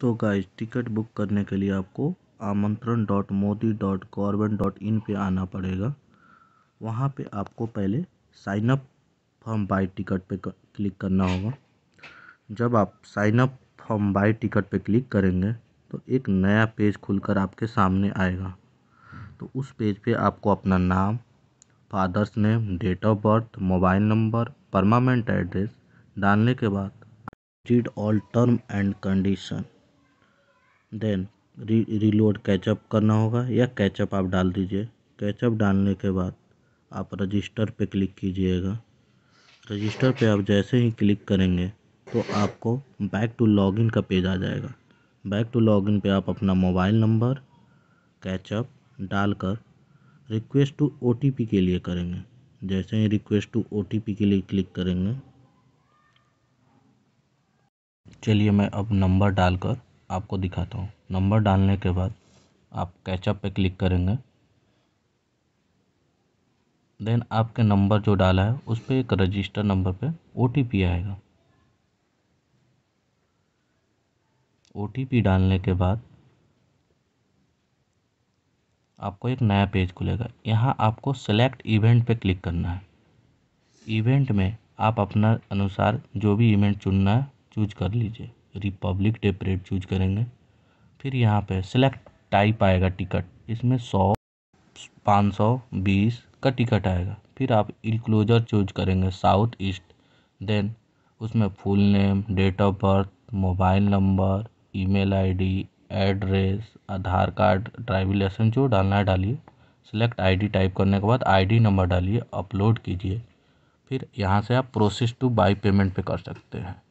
तो guys ticket book करने के लिए आपको Aamantran dot Modi dot government dot in पर आना पड़ेगा वहाँ पे आपको पहले साइनअप फॉर्म बाई टिकट पे क्लिक करना होगा जब आप sign up form buy ticket पे क्लिक करेंगे तो एक नया पेज खुलकर आपके सामने आएगा तो उस पेज पे आपको अपना नाम father's name date of birth mobile number permanent address डालने के बाद read all term and condition then reload कैचअप करना होगा या कैचअप आप डाल दीजिए कैचअप डालने के बाद आप रजिस्टर पे क्लिक कीजिएगा रजिस्टर पे आप जैसे ही क्लिक करेंगे तो आपको बैक टू लॉगिन का पेज आ जाएगा बैक टू लॉगिन पे आप अपना मोबाइल नंबर कैचअप डालकर रिक्वेस्ट टू ओ के लिए करेंगे जैसे ही रिक्वेस्ट टू ओ के लिए क्लिक करेंगे चलिए मैं अब नंबर डालकर आपको दिखाता हूँ नंबर डालने के बाद आप कैचअप पे क्लिक करेंगे देन आपके नंबर जो डाला है उस पर एक रजिस्टर नंबर पे ओ आएगा ओ डालने के बाद आपको एक नया पेज खुलेगा यहाँ आपको सेलेक्ट इवेंट पे क्लिक करना है इवेंट में आप अपना अनुसार जो भी इवेंट चुनना है चूज कर लीजिए रिपब्लिक डे परेड चूज करेंगे फिर यहाँ पे सिलेक्ट टाइप आएगा टिकट इसमें सौ पाँच सौ बीस का टिकट आएगा फिर आप इनक्लोजर चूज करेंगे साउथ ईस्ट देन उसमें full name date of birth mobile number email ID address Aadhaar card driving licence जो डालना है डालिए सिलेक्ट आईडी टाइप करने के बाद आईडी नंबर डालिए अपलोड कीजिए फिर यहाँ से आप प्रोसेस टू बाई पेमेंट पे कर सकते हैं